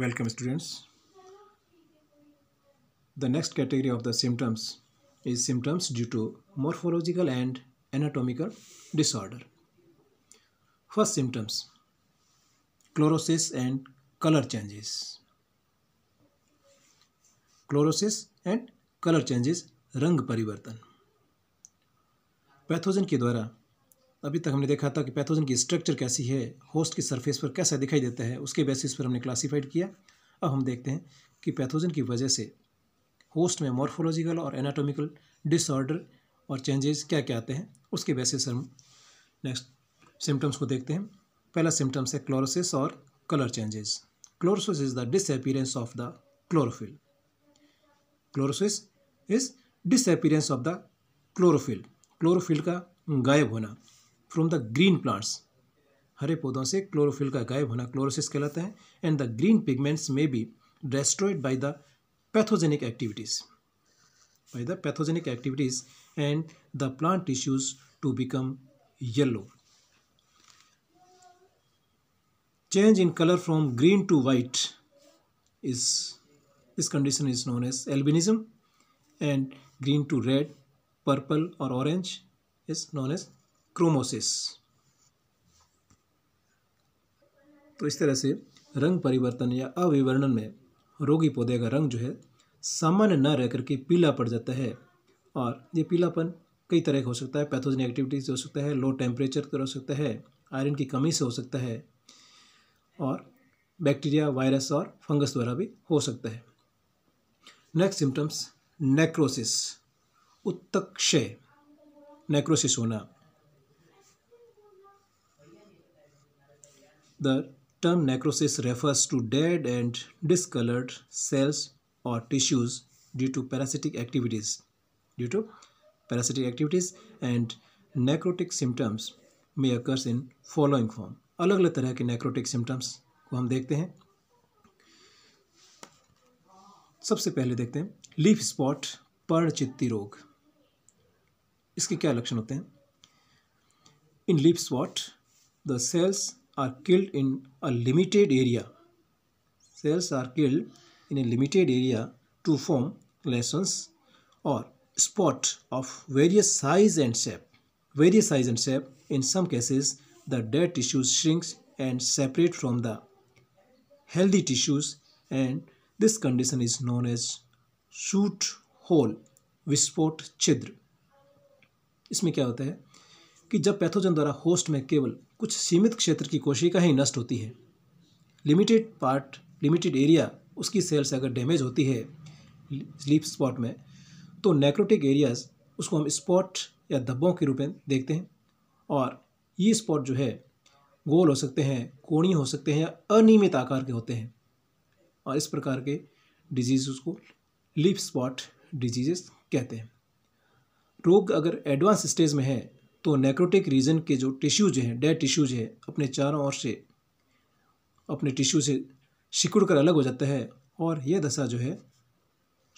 Welcome students. The next category of the symptoms is symptoms due to morphological and anatomical disorder. First symptoms chlorosis and color changes. Chlorosis and color changes rang parivartan pathogen ke dwara अभी तक हमने देखा था कि pathogen की structure कैसी है host की सरफेस पर कैसा दिखाई देता है उसके बेसिस पर हमने क्लासीफाइड किया अब हम देखते हैं कि पैथोजन की वजह से होस्ट में मॉर्फोलॉजिकल और एनाटोमिकल डिसऑर्डर और चेंजेस क्या क्या आते हैं उसके बेसिस हम नेक्स्ट सिम्टम्स को देखते हैं पहला सिम्टम्स है क्लोरोसिस और colour changes chlorosis is the disappearance of the chlorophyll chlorosis is disappearance of the chlorophyll chlorophyll का गायब होना फ्रॉम द ग्रीन प्लांट्स हरे पौधों से क्लोरोफिल का गायब होना क्लोरोसिस कहलाता है and the green pigments may be destroyed by the pathogenic activities by the pathogenic activities and the plant tissues to become yellow change in colour from green to white is इस condition is known as albinism and green to red purple और orange is known as chromosis तो इस तरह से रंग परिवर्तन या अविवर्णन में रोगी पौधे का रंग जो है सामान्य न रह करके पीला पड़ जाता है और ये पीलापन कई तरह का हो सकता है पैथोजन एक्टिविटीज से हो सकता है लो टेम्परेचर कर हो सकता है आयरन की कमी से हो सकता है और बैक्टीरिया वायरस और फंगस द्वारा भी हो सकता है नेक्स्ट सिम्टम्स नेक्रोसिस उत्तक्षय नेक्रोसिस होना The term necrosis refers to dead and discolored cells or tissues due to parasitic activities due to parasitic activities and necrotic symptoms may occurs in following form अलग अलग तरह के necrotic symptoms को हम देखते हैं सबसे पहले देखते हैं लीफ स्पॉट पर्णचित्ती रोग इसके क्या लक्षण होते हैं in leaf spot the cells are killed in a limited area. Cells are killed in a limited area to form lesions or spot of various size and shape. Various size and shape, in some cases, the dead tissues shrinks and separate from the healthy tissues and this condition is known as shoot hole विस्फोट छिद्र इसमें क्या होता है कि जब pathogen द्वारा host में केवल कुछ सीमित क्षेत्र की कोशिका ही नष्ट होती है लिमिटेड पार्ट लिमिटेड एरिया उसकी सेल्स अगर डैमेज होती है स्लीप स्पॉट में तो नेक्रोटिक एरियाज उसको हम स्पॉट या धब्बों के रूप में देखते हैं और ये स्पॉट जो है गोल हो सकते हैं कोणी हो सकते हैं या अनियमित आकार के होते हैं और इस प्रकार के डिजीज़ उसको लिप स्पॉट डिजीजेस कहते हैं रोग अगर एडवांस स्टेज में है तो नेक्रोटिक रीजन के जो टिश्यूज हैं डेड टिश्यूज हैं अपने चारों ओर से अपने टिश्यू से सिकुड़ कर अलग हो जाता है और यह दशा जो है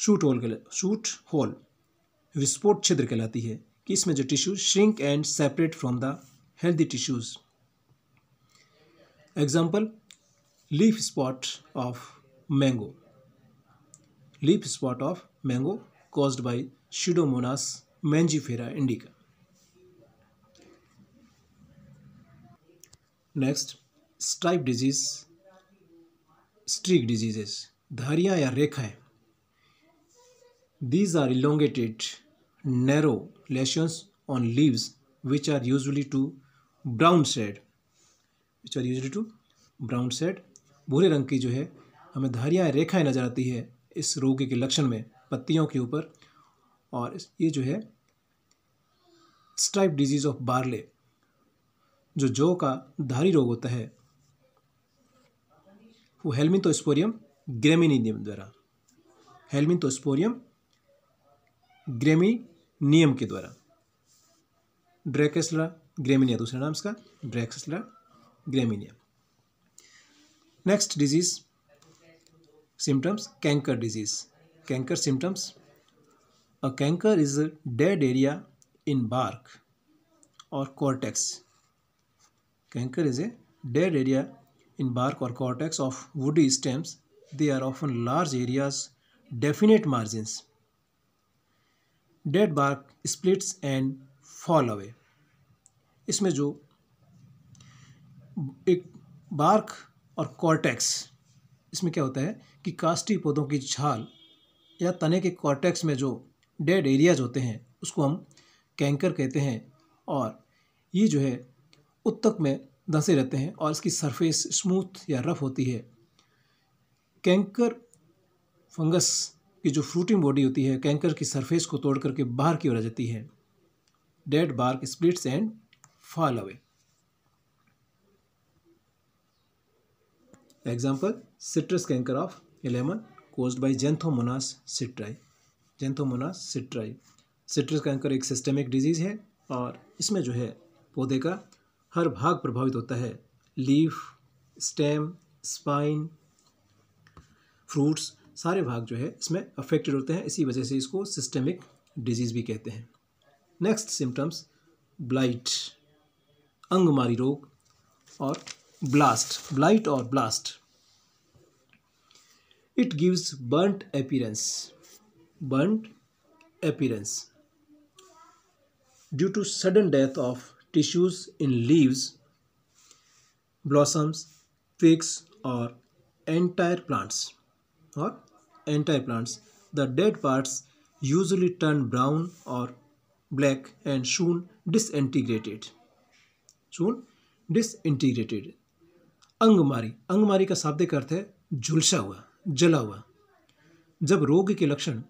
शूट होल कहला शूट होल विस्फोट छिद्र कहलाती है कि इसमें जो tissue shrink and separate from the healthy tissues example leaf spot of mango leaf spot of mango caused by pseudomonas mangifera indica next stripe disease streak diseases धारियाँ या रेखाएं these are elongated narrow lesions on leaves which are usually to brown shade which are usually to brown shade भूरे रंग की जो है हमें धारियाँ रेखाएं नजर आती है इस रोग के लक्षण में पत्तियों के ऊपर और ये जो है स्ट्राइप डिजीज ऑफ बार्ले जो जौ का धारी रोग होता है वो हेलमिथोस्पोरियम ग्रेमिनियम द्वारा हेलमिथोस्पोरियम ग्रेमिनियम के द्वारा ड्रैकेस्ला ग्रेमिनिया दूसरा नाम इसका drechslera graminea next disease symptoms canker disease canker symptoms a canker is a dead area in bark और cortex Canker is a dead area in bark or cortex of woody stems. They are often large areas, definite margins. Dead bark splits and fall away. इसमें जो एक bark और cortex इसमें क्या होता है कि काष्टी पौधों की छाल या तने के कॉर्टेक्स में जो डेड एरियाज होते हैं उसको हम कैंकर कहते हैं और ये जो है उत्तक में धंसे रहते हैं और इसकी सरफेस स्मूथ या रफ होती है कैंकर फंगस की जो फ्रूटिंग बॉडी होती है कैंकर की सरफेस को तोड़ करके बाहर की ओर आ जाती है dead bark splits and fall away example citrus canker of a lemon cause by xanthomonas citri xanthomonas citri citrus canker एक सिस्टेमिक डिजीज़ है और इसमें जो है पौधे का हर भाग प्रभावित होता है लीफ स्टेम स्पाइन फ्रूट्स सारे भाग जो है इसमें अफेक्टेड होते हैं इसी वजह से इसको सिस्टेमिक डिजीज़ भी कहते हैं नेक्स्ट सिम्टम्स ब्लाइट अंगमारी रोग और ब्लास्ट ब्लाइट और blast it gives burnt appearance burnt appearance due to sudden death of tissues in leaves, blossoms, twigs or entire plants or entire plants. The dead parts usually turn brown or black and soon disintegrated. Soon disintegrated. अंगमारी अंगमारी का शाब्दिक अर्थ है झुलसा हुआ जला हुआ जब रोग के लक्षण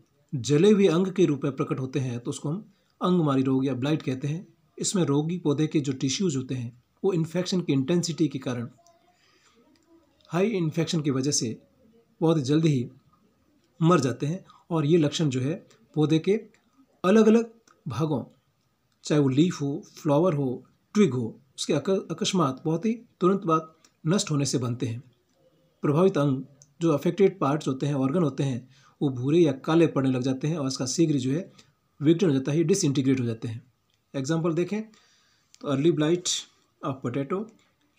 जले हुए अंग के रूप में प्रकट होते हैं तो उसको हम अंगमारी रोग या ब्लाइट कहते हैं इसमें रोगी पौधे के जो टिश्यूज़ होते हैं वो इन्फेक्शन की इंटेंसिटी के कारण हाई इन्फेक्शन की वजह से बहुत जल्द ही मर जाते हैं और ये लक्षण जो है पौधे के अलग अलग भागों चाहे वो लीफ हो फ्लावर हो ट्विग हो उसके अकस्मात बहुत ही तुरंत बाद नष्ट होने से बनते हैं प्रभावित अंग जो अफेक्टेड पार्ट्स होते हैं ऑर्गन होते हैं वो भूरे या काले पड़ने लग जाते हैं और इसका शीघ्र जो है विघटन हो जाता है डिसइंटीग्रेट हो जाते हैं एग्जाम्पल देखें तो early blight of potato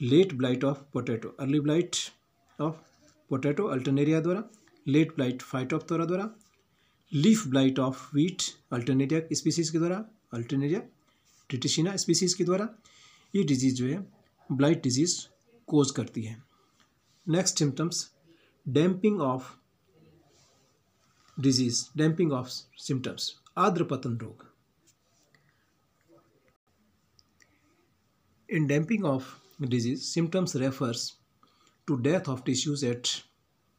late blight of potato early blight of potato alternaria द्वारा लेट ब्लाइट फाइटोप्तोरा द्वारा leaf blight of wheat alternaria species के द्वारा अल्टरनेरिया टिटिशिना स्पीसीज़ के द्वारा ये डिजीज़ जो है ब्लाइट डिजीज़ कोज करती है next symptoms damping off disease damping off symptoms आद्रपतन रोग In damping of disease, symptoms refers to death of tissues at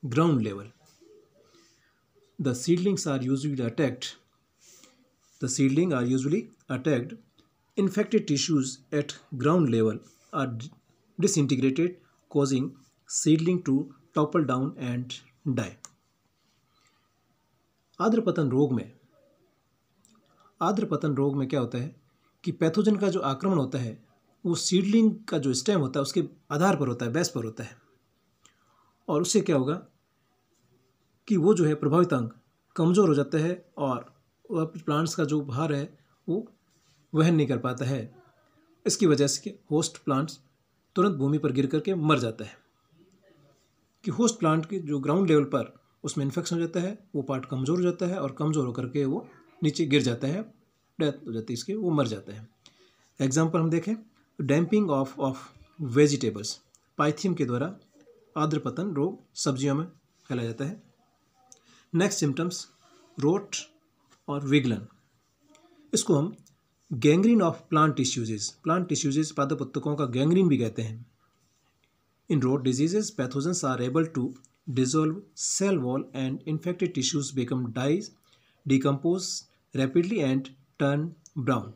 ground level. The seedlings are usually attacked. The seedling are usually attacked. Infected tissues at ground level are disintegrated, causing seedling to topple down and die. आद्रपतन रोग में आद्रपतन रोग में क्या होता है कि pathogen का जो आक्रमण होता है वो सीडलिंग का जो स्टेम होता है उसके आधार पर होता है बेस पर होता है और उससे क्या होगा कि वो जो है प्रभावित अंग कमज़ोर हो जाता है और वह प्लांट्स का जो भार है वो वहन नहीं कर पाता है इसकी वजह से होस्ट प्लांट्स तुरंत भूमि पर गिर करके मर जाता है कि होस्ट प्लांट के जो ग्राउंड लेवल पर उसमें इन्फेक्शन हो जाता है वो पार्ट कमज़ोर हो जाता है और कमज़ोर होकर के वो नीचे गिर जाता है डेथ हो जाती है इसके वो मर जाता है एग्जाम्पल हम देखें damping off off vegetables pythium के द्वारा आद्रपतन रोग सब्जियों में फैला जाता है नेक्स्ट सिम्टम्स रोट और विगलन इसको हम gangrene of plant tissues plant tissues पादपत्तकों का गैंग्रीन भी कहते हैं in rot diseases pathogens are able to dissolve cell wall and infected tissues become dies decompose rapidly and turn brown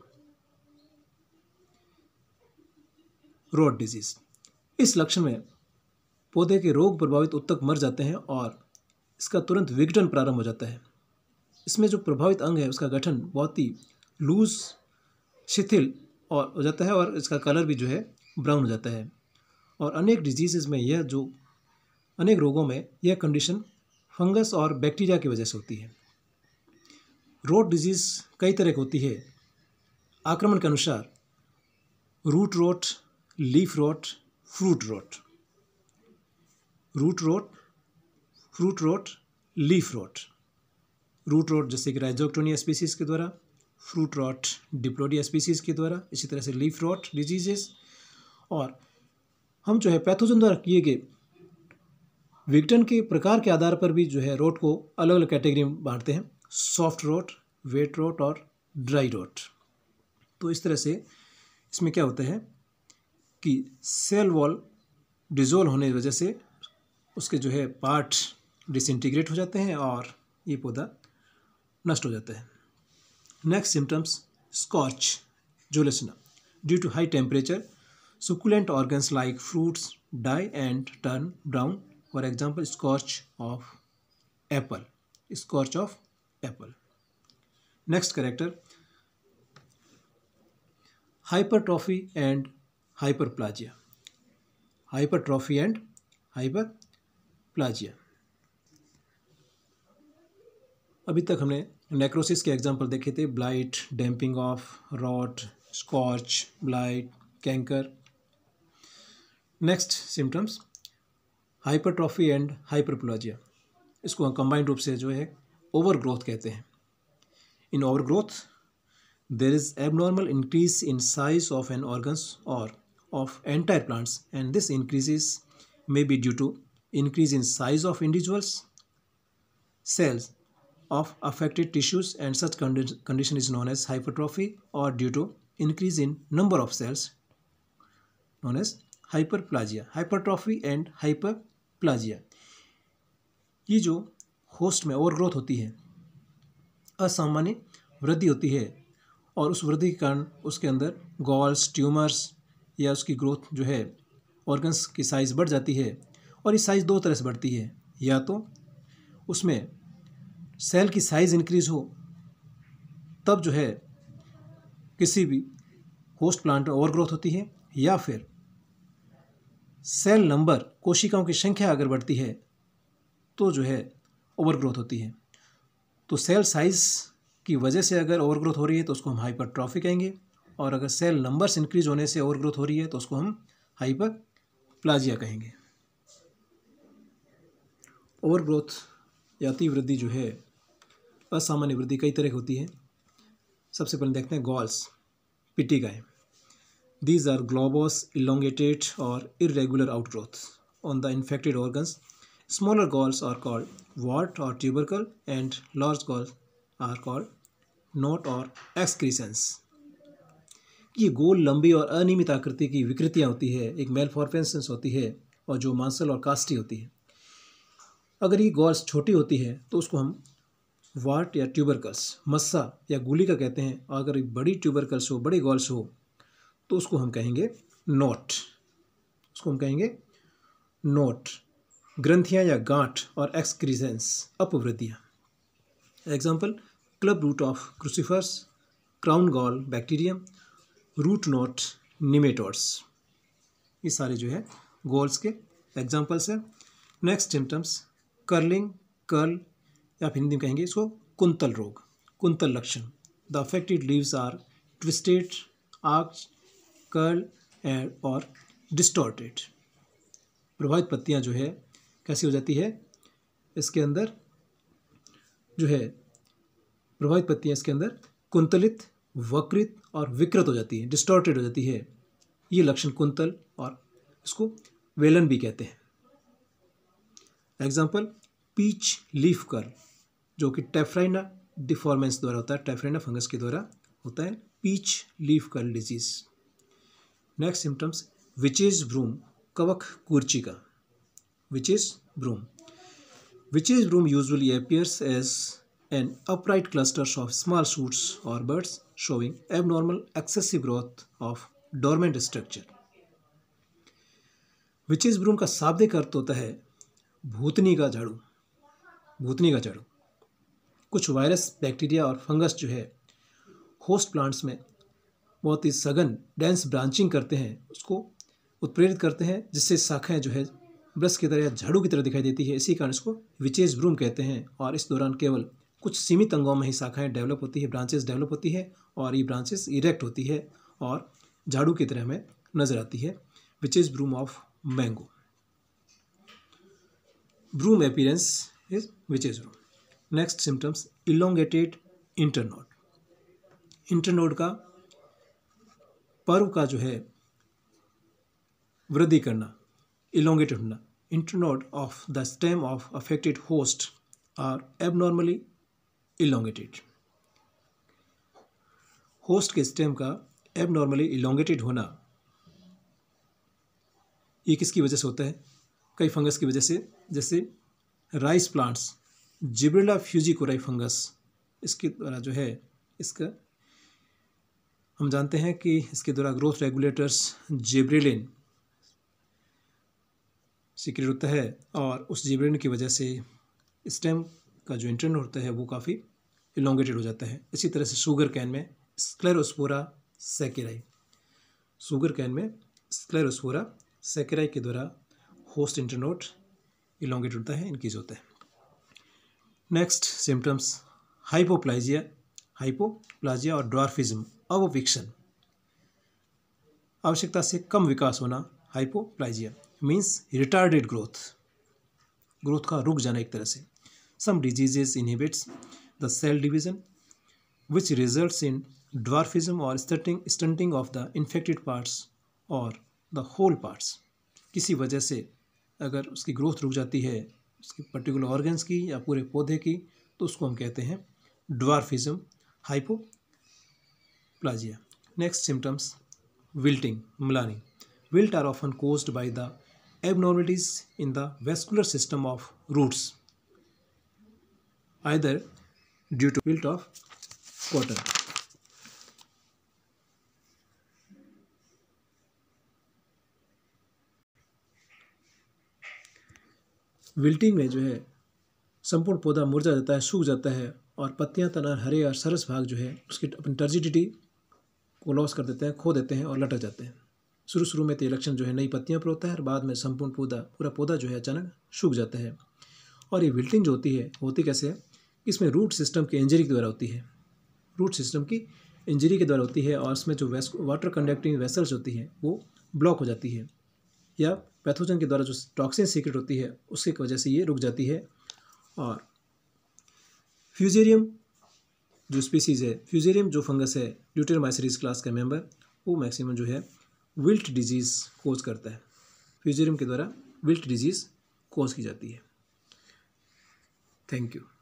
rot disease इस लक्षण में पौधे के रोग प्रभावित उत्तक मर जाते हैं और इसका तुरंत विघटन प्रारंभ हो जाता है इसमें जो प्रभावित अंग है उसका गठन बहुत ही लूज शिथिल और हो जाता है और इसका कलर भी जो है ब्राउन हो जाता है और अनेक डिजीज़ में यह जो अनेक रोगों में यह कंडीशन फंगस और बैक्टीरिया की वजह से होती है रोड डिजीज़ कई तरह की होती है आक्रमण के अनुसार root rot leaf rot fruit rot root rot fruit rot leaf rot root rot जैसे कि राइजोक्टोनिया स्पीसीज के द्वारा फ्रूट रोट डिप्लोडिया स्पीसीज के द्वारा इसी तरह से लीफ रोट डिजीजेस और हम जो है पैथोजन द्वारा किए गए विक्टन के प्रकार के आधार पर भी जो है रोट को अलग अलग कैटेगरी में बांटते हैं सॉफ्ट रोट वेट रोट और ड्राई रोट तो इस तरह से इसमें क्या होता है कि सेल वॉल डिजोल्व होने की वजह से उसके जो है पार्ट डिसइंटीग्रेट हो जाते हैं और ये पौधा नष्ट हो जाता है नेक्स्ट सिम्टम्स स्कॉच जोलेसना due to high temperature succulent organs like fruits die and turn brown for example scorch of apple scorch of apple next character hypertrophy and hyperplasia hypertrophy and hyperplasia अभी तक हमने necrosis के example देखे थे blight damping off rot scorch blight canker next symptoms hypertrophy and hyperplasia इसको हम combined रूप से जो है ओवर ग्रोथ कहते हैं in overgrowth there is abnormal increase in size of an organs और of entire plants and this increases may be due to increase in size of individuals, cells of affected tissues and such condi condition is known as hypertrophy or due to increase in number of cells known as hyperplasia, hypertrophy and hyperplasia. ये जो host में overgrowth होती है असामान्य वृद्धि होती है और उस वृद्धि के कारण उसके अंदर गॉल्स ट्यूमर्स या उसकी ग्रोथ जो है ऑर्गन्स की साइज़ बढ़ जाती है और ये साइज़ दो तरह से बढ़ती है या तो उसमें सेल की साइज़ इंक्रीज़ हो तब जो है किसी भी होस्ट प्लांट में ओवर ग्रोथ होती है या फिर सेल नंबर कोशिकाओं की संख्या अगर बढ़ती है तो जो है ओवर ग्रोथ होती है तो सेल साइज़ की वजह से अगर ओवर ग्रोथ हो रही है तो उसको हम हाइपर ट्रॉफी कहेंगे और अगर सेल नंबर्स इंक्रीज होने से ओवर ग्रोथ हो रही है तो उसको हम हाइपर प्लाजिया कहेंगे ओवर ग्रोथ या अति वृद्धि जो है असामान्य वृद्धि कई तरह की होती है सबसे पहले देखते हैं गॉल्स पिटी गाय दीज आर ग्लोबोस इलोंगेटेड और irregular outgrowth on the infected organs smaller galls are called wart और tubercle and large galls are called knot और एक्सक्रीसेंस ये गोल लंबी और अनियमित आकृति की विकृतियाँ होती है एक मेल फॉरफेंसेंस होती है और जो मांसल और कास्टी होती है अगर ये गॉल्स छोटी होती है तो उसको हम वाट या ट्यूबरकल्स मस्सा या गुली का कहते हैं और अगर बड़ी ट्यूबरकल्स हो बड़े गॉल्स हो तो उसको हम कहेंगे नोट उसको हम कहेंगे नोट ग्रंथियाँ या गांठ और एक्सक्रीजेंस अपवृद्धियाँ example club root of crucifers crown gall bacterium root knot nematodes ये सारे जो है गोल्स के एग्जाम्पल्स है नेक्स्ट सिम्टम्स कर्लिंग कर्ल या फिर हिंदी में कहेंगे इसको कुंतल रोग कुंतल लक्षण the affected leaves are twisted arch curl and और डिस्टोर्टेड प्रभावित पत्तियां जो है कैसी हो जाती है इसके अंदर जो है प्रभावित पत्तियां इसके अंदर कुंतलित वक्रित और विकृत हो जाती है डिस्टॉर्टेड हो जाती है ये लक्षण कुंतल और इसको वेलन भी कहते हैं एग्जाम्पल पीच लीफ कर्ल जो कि टेफ्राइना डिफॉर्मेंस द्वारा होता है टेफ्राइना फंगस के द्वारा होता है peach leaf curl disease next symptoms witches broom कवक कुर्ची witch witches broom witches broom usually appears as an upright clusters of small shoots और birds showing abnormal excessive growth of dormant structure. Witches broom का शाब्दिक अर्थ होता है भूतनी का झाड़ू भूतनी का झाड़ू कुछ वायरस बैक्टीरिया और फंगस जो है होस्ट प्लांट्स में बहुत ही सघन डेंस ब्रांचिंग करते हैं उसको उत्प्रेरित करते हैं जिससे शाखाएं जो है ब्रश की तरह या झाड़ू की तरह दिखाई देती है इसी कारण इसको विचेज ब्रूम कहते हैं और इस दौरान केवल कुछ सीमित अंगों में ही शाखाएँ डेवलप होती है ब्रांचेस डेवलप होती है और ये ब्रांचेस इरेक्ट होती है और झाड़ू की तरह हमें नजर आती है witch is broom of mango broom appearance is witch is broom next symptoms elongated internode internode का पर्व का जो है वृद्धि करना इलोंगेटेड होना internode of the stem of affected host are abnormally elongated host के स्टेम का एब नॉर्मली इलोंगेटेड होना ये किसकी वजह से होता है कई फंगस की वजह से जैसे rice plants gibberella fujikuroi fungus इसके द्वारा जो है इसका हम जानते हैं कि इसके द्वारा ग्रोथ रेगुलेटर्स जेब्रेलिन सिक्रेट होता है और उस जेब्रेलिन की वजह से स्टेम का जो इंटरन होता है वो काफ़ी इलोंगेटेड हो जाता है इसी तरह से शुगर कैन में स्क्लेरोस्पोरा सेकेराई शुगर कैन में स्क्लेरोस्पोरा सेकेराई के द्वारा होस्ट इंटरनोट इलोंगेट होता है इनक्रीज होता है नेक्स्ट सिम्टम्स हाइपोप्लाइजिया हाइपोप्लाजिया और ड्वार्फिज्म अवोपिक्शन आवश्यकता से कम विकास होना hypoplasia means retarded growth growth का रुक जाना एक तरह से Some diseases inhibits the cell division, which results in dwarfism or stunting, stunting of the infected parts और द होल पार्ट्स किसी वजह से अगर उसकी ग्रोथ रुक जाती है उसके पर्टिकुलर ऑर्गन्स की या पूरे पौधे की तो उसको हम कहते हैं hypoplasia next symptoms wilting मलानी wilt are often caused by the abnormalities in the vascular system of roots either due to wilt of cotton. विल्टिंग में जो है संपूर्ण पौधा मुरझा जाता है सूख जाता है और पत्तियां तनार हरे और सरस भाग जो है उसकी अपनी टर्जिडिटी को लॉस कर देते हैं खो देते हैं और लटक जाते हैं शुरू शुरू में तो लक्षण जो है नई पत्तियां पर होता है और बाद में संपूर्ण पौधा पूरा पौधा जो है अचानक सूख जाता है और ये विल्टिंग जो होती है होती कैसे है इसमें रूट सिस्टम की इंजरी के द्वारा होती है रूट सिस्टम की इंजरी के द्वारा होती है और इसमें जो वाटर कंडक्टिंग वेसल्स होती है वो ब्लॉक हो जाती है या पैथोजन के द्वारा जो टॉक्सिन सीक्रेट होती है उसकी वजह से ये रुक जाती है और फ्यूजेरियम जो स्पीसीज़ है फ्यूजेरियम जो फंगस है ड्यूटेरमाइसरीज क्लास का मेम्बर वो मैक्सिमम जो है विल्ट डिजीज़ कोज करता है फ्यूजेरियम के द्वारा विल्ट डिजीज़ कोज की जाती है थैंक यू